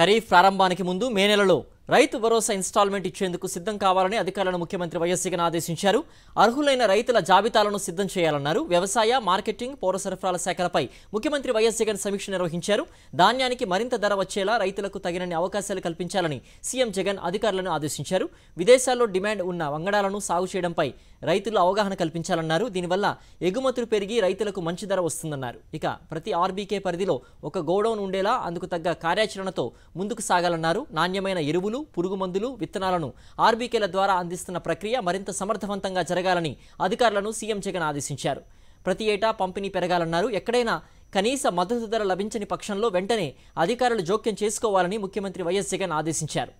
ఖరీఫ్ ప్రారంభానికి ముందు మే నెలలో రైతు భరోసా ఇన్స్టాల్మెంట్ ఇచ్చేందుకు సిద్ధం కావాలని అధికారులను ముఖ్యమంత్రి వైఎస్ జగన్ ఆదేశించారు అర్హులైన రైతుల జాబితాలను సిద్ధం చేయాలన్నారు వ్యవసాయ మార్కెటింగ్ పౌర సరఫరాల శాఖలపై ముఖ్యమంత్రి వైఎస్ జగన్ సమీక్ష నిర్వహించారు ధాన్యానికి మరింత ధర వచ్చేలా రైతులకు తగినన్ని అవకాశాలు కల్పించాలని సీఎం జగన్ అధికారులను ఆదేశించారు విదేశాల్లో డిమాండ్ ఉన్న వంగడాలను సాగు చేయడంపై రైతులు అవగాహన కల్పించాలన్నారు దీనివల్ల ఎగుమతులు పెరిగి రైతులకు మంచి ధర వస్తుందన్నారు ఇక ప్రతి ఆర్బీకే పరిధిలో ఒక గోడౌన్ ఉండేలా అందుకు తగ్గ కార్యాచరణతో ముందుకు సాగాలన్నారు నాణ్యమైన ఎరువులు ఎరువులు పురుగు మందులు విత్తనాలను ఆర్బీకేల ద్వారా అందిస్తున్న ప్రక్రియ మరింత సమర్థవంతంగా జరగాలని అధికారులను సీఎం జగన్ ఆదేశించారు ప్రతి ఏటా పంపిణీ పెరగాలన్నారు ఎక్కడైనా కనీస మద్దతు ధర లభించని పక్షంలో వెంటనే అధికారులు జోక్యం చేసుకోవాలని ముఖ్యమంత్రి వైఎస్ జగన్ ఆదేశించారు